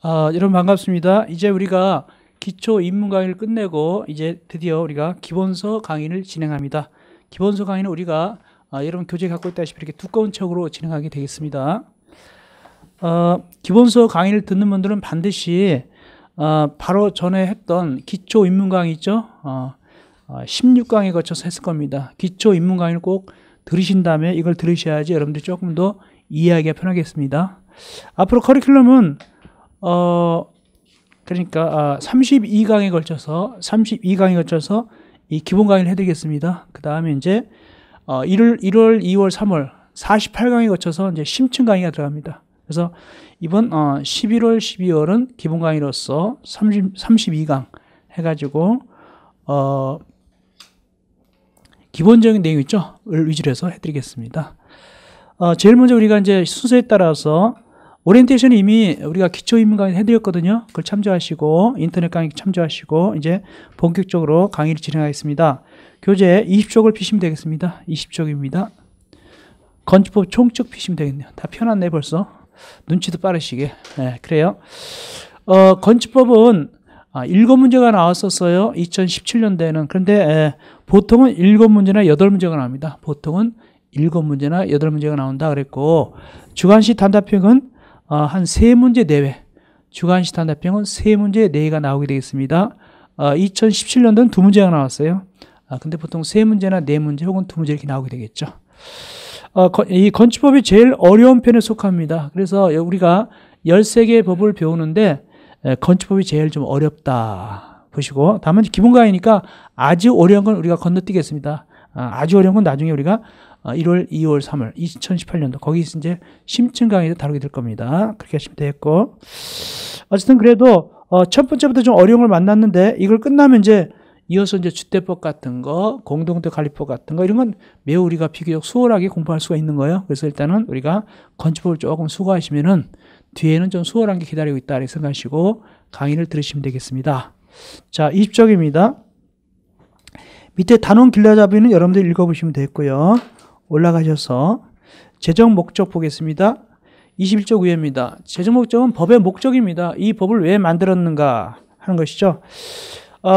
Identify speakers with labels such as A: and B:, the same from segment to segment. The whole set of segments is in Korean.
A: 아, 여러분 반갑습니다. 이제 우리가 기초 입문 강의를 끝내고 이제 드디어 우리가 기본서 강의를 진행합니다. 기본서 강의는 우리가 아, 여러분 교재 갖고 있다시피 이렇게 두꺼운 책으로 진행하게 되겠습니다. 어, 기본서 강의를 듣는 분들은 반드시 어, 바로 전에 했던 기초 입문 강의 있죠? 어, 아, 16강에 거쳐서 했을 겁니다. 기초 입문 강의를 꼭 들으신 다음에 이걸 들으셔야지 여러분들이 조금 더 이해하기가 편하겠습니다. 앞으로 커리큘럼은 어 그러니까 아, 32강에 걸쳐서 32강에 걸쳐서 이 기본 강의를 해드리겠습니다. 그 다음에 이제 어, 1월 1월 2월 3월 48강에 걸쳐서 이제 심층 강의가 들어갑니다. 그래서 이번 어, 11월 12월은 기본 강의로서 30, 32강 해가지고 어, 기본적인 내용 있죠? 을 위주로 해서 해드리겠습니다. 어, 제일 먼저 우리가 이제 순서에 따라서 오리엔테이션 이미 우리가 기초인문 강의 해드렸거든요. 그걸 참조하시고 인터넷 강의 참조하시고 이제 본격적으로 강의를 진행하겠습니다. 교재 20쪽을 피시면 되겠습니다. 20쪽입니다. 건축법 총쭉 피시면 되겠네요. 다편안해 벌써 눈치도 빠르시게 네, 그래요. 어, 건축법은 아, 7문제가 나왔었어요. 2017년도에는 그런데 에, 예, 보통은 7문제나 8문제가 나옵니다. 보통은 7문제나 8문제가 나온다 그랬고 주관식 단답형은 아, 한세 문제 내외 주간식 단답형은 세 문제 내외가 나오게 되겠습니다. 어, 아, 2017년도는 두 문제가 나왔어요. 아, 근데 보통 세 문제나 네 문제 혹은 두 문제 이렇게 나오게 되겠죠. 어, 이 건축법이 제일 어려운 편에 속합니다. 그래서 우리가 13개의 법을 배우는데 에, 건축법이 제일 좀 어렵다 보시고 다만 기본 강의니까 아주 어려운 건 우리가 건너뛰겠습니다. 아, 아주 어려운 건 나중에 우리가 1월, 2월, 3월 2018년도 거기 이제 심층 강의를 다루게 될 겁니다. 그렇게 하시면 되겠고 어쨌든 그래도 어, 첫 번째부터 좀 어려운 걸 만났는데 이걸 끝나면 이제 이어서 이제 주택법 같은 거, 공동대 관리법 같은 거 이런 건 매우 우리가 비교적 수월하게 공부할 수가 있는 거예요. 그래서 일단은 우리가 건축법을 조금 수고하시면은 뒤에는 좀 수월한 게 기다리고 있다 이렇게 생각하시고 강의를 들으시면 되겠습니다. 자, 20쪽입니다. 밑에 단원 길라잡이는 여러분들 읽어보시면 되겠고요. 올라가셔서 재정 목적 보겠습니다. 21조 9회입니다. 재정 목적은 법의 목적입니다. 이 법을 왜 만들었는가 하는 것이죠. 어,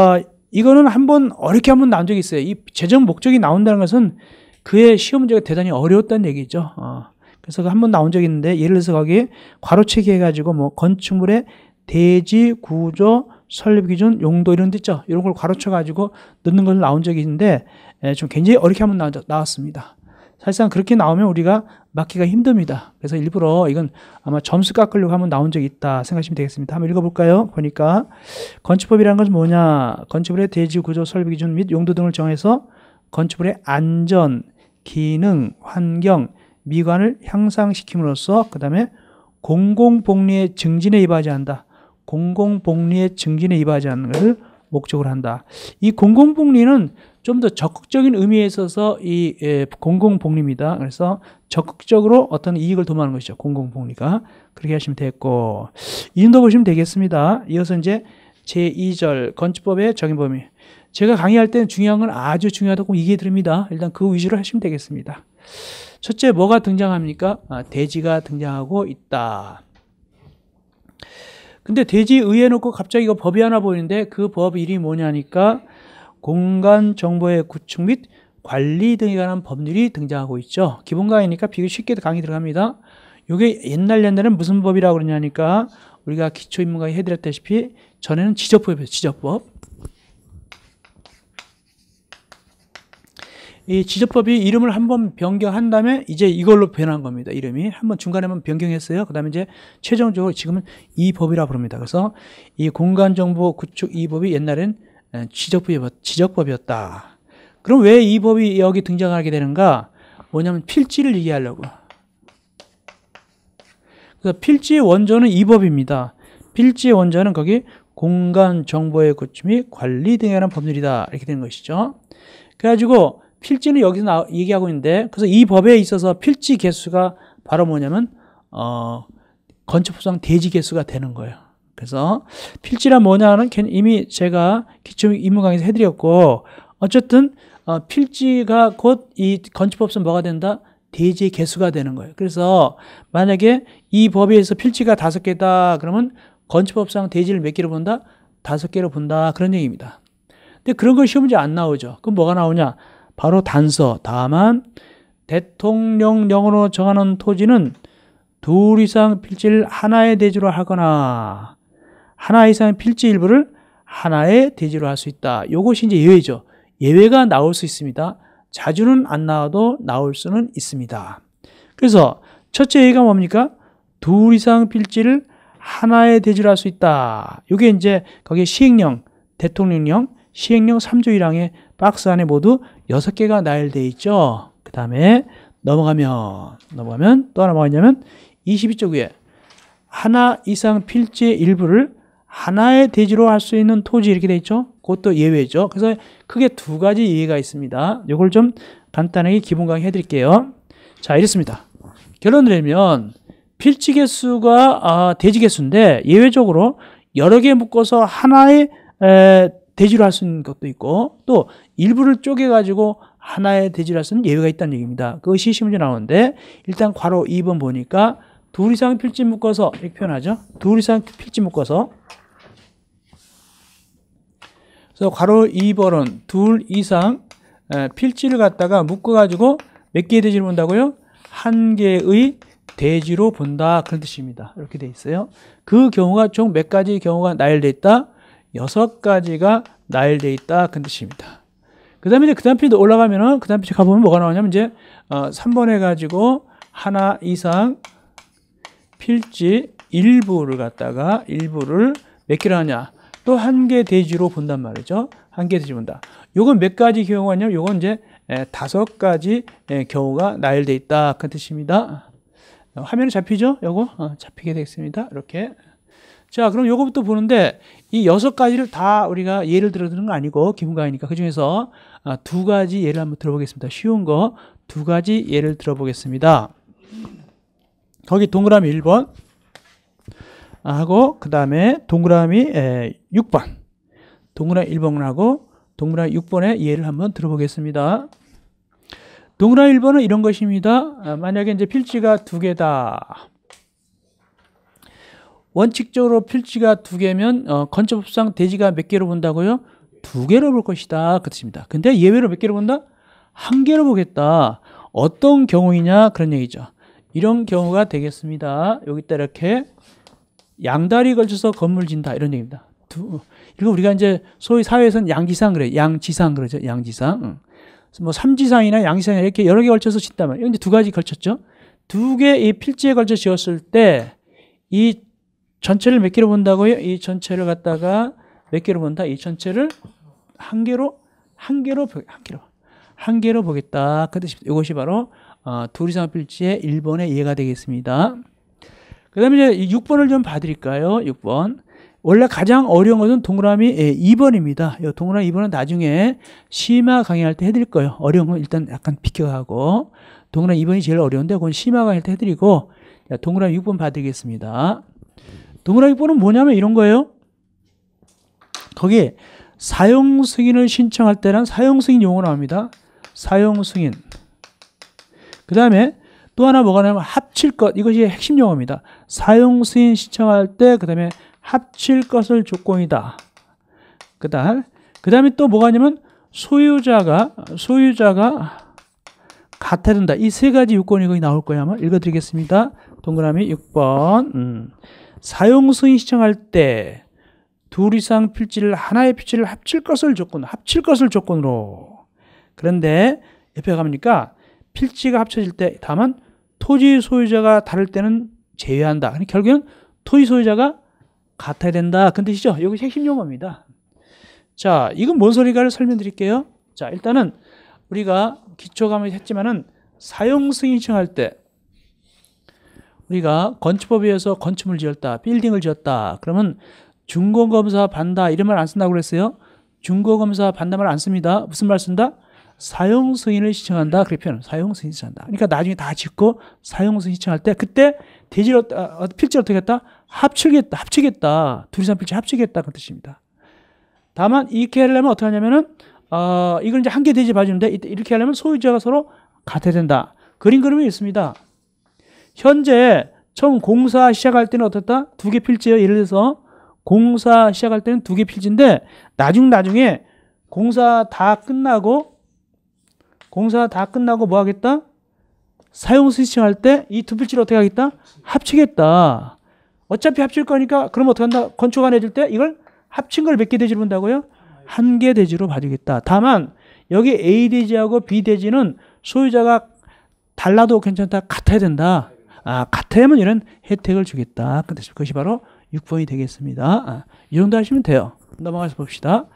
A: 이거는 한번 어렵게 한 번 나온 적이 있어요. 이 재정 목적이 나온다는 것은 그의 시험 문제가 대단히 어려웠다는 얘기죠. 어. 그래서 한 번 나온 적이 있는데 예를 들어서 거기 괄호체기 해가지고 뭐 건축물의 대지 구조 설립 기준 용도 이런 데 있죠. 이런 걸 괄호쳐 가지고 넣는 걸 나온 적이 있는데 예, 좀 굉장히 어렵게 한 번 나왔습니다. 사실상 그렇게 나오면 우리가 맞기가 힘듭니다. 그래서 일부러 이건 아마 점수 깎으려고 한번 나온 적이 있다 생각하시면 되겠습니다. 한번 읽어볼까요? 보니까 건축법이라는 것은 뭐냐? 건축물의 대지 구조 설비 기준 및 용도 등을 정해서 건축물의 안전, 기능, 환경, 미관을 향상시킴으로써 그 다음에 공공복리의 증진에 이바지한다. 공공복리의 증진에 이바지하는 것을 목적을 한다. 이 공공복리는 좀 더 적극적인 의미에 있어서 이 예, 공공복리입니다. 그래서 적극적으로 어떤 이익을 도모하는 것이죠. 공공복리가. 그렇게 하시면 되겠고. 이 정도 보시면 되겠습니다. 이어서 이제 제2절 건축법의 적용 범위. 제가 강의할 때는 중요한 건 아주 중요하다고 이해 드립니다. 일단 그 위주로 하시면 되겠습니다. 첫째 뭐가 등장합니까? 아, 대지가 등장하고 있다. 근데 돼지 의해놓고 갑자기 이거 법이 하나 보이는데 그법 이름이 뭐냐니까 공간 정보의 구축 및 관리 등에 관한 법률이 등장하고 있죠. 기본 강의니까 비교 쉽게 강의 들어갑니다. 이게 옛날 옛날에는 무슨 법이라고 그러냐니까 우리가 기초 인문강의 해드렸다시피 전에는 지적법이었어요. 지적법. 이지적법이 이름을 한 번 변경한 다음에 이제 이걸로 변한 겁니다. 이름이 한 번 중간에 한번 변경했어요. 그다음에 이제 최종적으로 지금은 이 법이라 부릅니다. 그래서 이 공간 정보 구축 이 법이 옛날엔 지적법 지적법이었다. 그럼 왜 이 법이 여기 등장하게 되는가? 뭐냐면 필지를 얘기하려고. 그래서 필지의 원조는 이 법입니다. 필지의 원조는 거기 공간 정보의 구축 및 관리 등에 관한 법률이다. 이렇게 된 것이죠. 그래가지고 필지는 여기서 나, 얘기하고 있는데 그래서 이 법에 있어서 필지 개수가 바로 뭐냐면 어, 건축법상 대지 개수가 되는 거예요. 그래서 필지란 뭐냐는 이미 제가 기초 임무 강의에서 해드렸고 어쨌든 어, 필지가 곧 이 건축법상 뭐가 된다? 대지 개수가 되는 거예요. 그래서 만약에 이 법에 의해서 필지가 다섯 개다 그러면 건축법상 대지를 몇 개로 본다? 다섯 개로 본다 그런 얘기입니다. 근데 그런 걸 시험지 안 나오죠. 그럼 뭐가 나오냐? 바로 단서. 다만 대통령령으로 정하는 토지는 둘 이상 필지를 하나의 대지로 하거나 하나 이상의 필지 일부를 하나의 대지로 할 수 있다. 이것이 이제 예외죠. 예외가 나올 수 있습니다. 자주는 안 나와도 나올 수는 있습니다. 그래서 첫째 예외가 뭡니까? 둘 이상 필지를 하나의 대지로 할 수 있다. 이게 이제 거기에 시행령, 대통령령, 시행령 3조 1항에 박스 안에 모두 6개가 나열되어 있죠. 그 다음에 넘어가면 넘어가면 또 하나 뭐가 있냐면 22쪽 위에 하나 이상 필지의 일부를 하나의 대지로 할 수 있는 토지 이렇게 돼 있죠. 그것도 예외죠. 그래서 크게 두 가지 예외가 있습니다. 이걸 좀 간단하게 기본 강의 해드릴게요. 자 이렇습니다. 결론을 내면 필지 개수가 아, 대지 개수인데 예외적으로 여러 개 묶어서 하나의 에, 대지로 할 수 있는 것도 있고 또 일부를 쪼개가지고 하나의 돼지라 쓰는 예외가 있다는 얘기입니다. 그것이 시문제 나오는데 일단 괄호 2번 보니까 둘 이상 필지 묶어서 이렇게 표현하죠. 둘 이상 필지 묶어서 그래서 괄호 2번은 둘 이상 필지를 갖다가 묶어가지고 몇 개의 돼지를 본다고요? 한 개의 돼지로 본다 그런 뜻입니다. 이렇게 돼 있어요. 그 경우가 총 몇 가지 경우가 나열돼 있다? 여섯 가지가 나열돼 있다 그런 뜻입니다. 그 다음에 이제 그 다음 페이지 올라가면은 그 다음 페이지 가보면 뭐가 나오냐면 이제 어, 3번 해가지고 하나 이상 필지 일부를 갖다가 일부를 몇개를 하냐 또 한 개 대지로 본단 말이죠 한 개 대지 본다 요건 몇 가지 경우가 냐면 요건 이제 에, 다섯 가지 에, 경우가 나열돼 있다 그 뜻입니다 어, 화면에 잡히죠 요거 어, 잡히게 되겠습니다 이렇게 자 그럼 요거부터 보는데 이 여섯 가지를 다 우리가 예를 들어 드는 거 아니고 기분가이니까그 중에서 아, 두 가지 예를 한번 들어보겠습니다. 쉬운 거 두 가지 예를 들어보겠습니다. 거기 동그라미 1번 아, 하고 그 다음에 동그라미 6번 동그라미 1번하고 동그라미 6번의 예를 한번 들어보겠습니다. 동그라미 1번은 이런 것입니다. 아, 만약에 이제 필지가 두 개다. 원칙적으로 필지가 두 개면 어, 건초법상 대지가 몇 개로 본다고요? 두 개로 볼 것이다 그 뜻입니다 근데 예외로 몇 개로 본다? 한 개로 보겠다 어떤 경우이냐 그런 얘기죠 이런 경우가 되겠습니다 여기다 이렇게 양다리 걸쳐서 건물 진다 이런 얘기입니다 두, 그리고 우리가 이제 소위 사회에서는 양지상 그래 양지상 그러죠 양지상 응. 뭐 삼지상이나 양지상 이렇게 여러 개 걸쳐서 짓다 말이에요 이제 두 가지 걸쳤죠 두 개의 필지에 걸쳐 지었을 때 이 전체를 몇 개로 본다고요? 이 전체를 갖다가 몇 개로 본다? 이 전체를 한 개로 한 개로 한 개로 한 개로 보겠다. 그 뜻입니다. 이것이 바로 어, 둘 이상 필지의 1번의 이해가 되겠습니다. 그 다음에 이제 6번을 좀 봐드릴까요? 6번. 원래 가장 어려운 것은 동그라미 2번입니다. 예, 이 동그라미 2번은 나중에 심화 강의할 때 해드릴 거예요. 어려운 건 일단 약간 비켜가고 동그라미 2번이 제일 어려운데 그건 심화 강의할 때 해드리고 동그라미 6번 봐드리겠습니다. 동그라미 6번은 뭐냐면 이런 거예요. 거기에 사용 승인을 신청할 때는 사용 승인 용어 나옵니다. 사용 승인. 그 다음에 또 하나 뭐가 나면 합칠 것. 이것이 핵심 용어입니다. 사용 승인 신청할 때 그 다음에 합칠 것을 조건이다. 그 다음 그 다음에 또 뭐가 있 냐면 소유자가 소유자가 같아야 된다. 이 세 가지 요건이 거기 나올 거예요. 아마 읽어드리겠습니다. 동그라미 6번. 음. 사용 승인 신청할 때둘 이상 필지를 하나의 필지를 합칠 것을 조건, 합칠 것을 조건으로. 그런데 옆에 가보니까 필지가 합쳐질 때 다만 토지 소유자가 다를 때는 제외한다. 그러니까 결국에는 토지 소유자가 같아야 된다. 그 뜻이죠. 여기 핵심 용어입니다. 자, 이건 뭔 소리가를 설명드릴게요. 자, 일단은 우리가 기초 감을 했지만은 사용 승인청할 때 우리가 건축법에 의해서 건축물 지었다, 빌딩을 지었다. 그러면 중고검사 반다 이런 말 안 쓴다고 그랬어요. 중고검사 반다 말 안 씁니다. 무슨 말 쓴다? 사용 승인을 신청한다. 그래 표현. 사용 승인 신청한다. 그러니까 나중에 다 짓고 사용 승인 신청할 때 그때 대지로 어, 어 필지 어떻게 했다? 합치겠다. 합치겠다. 둘이 산 필지 합치겠다. 그 뜻입니다. 다만 이렇게 하려면 어떻게 하냐면은 어, 이걸 이제 한 개 대지 봐주는데 이렇게 하려면 소유자가 서로 같아야 된다. 그림 그림이 있습니다. 현재 처음 공사 시작할 때는 어떻다? 두 개 필지예요. 예를 들어서 공사 시작할 때는 두 개 필지인데 나중 나중에 공사 다 끝나고 공사 다 끝나고 뭐 하겠다? 사용 스위칭할 때 이 두 필지를 어떻게 하겠다? 합치겠다. 어차피 합칠 거니까 그럼 어떻게 한다? 건축 안 해줄 때 이걸 합친 걸 몇 개 대지로 본다고요? 한 개 대지로 봐주겠다. 다만 여기 A 대지하고 B 대지는 소유자가 달라도 괜찮다. 같아야 된다. 아, 같아야면 이런 혜택을 주겠다. 그것이 바로 6번이 되겠습니다. 아, 이 정도 하시면 돼요. 넘어가서 봅시다.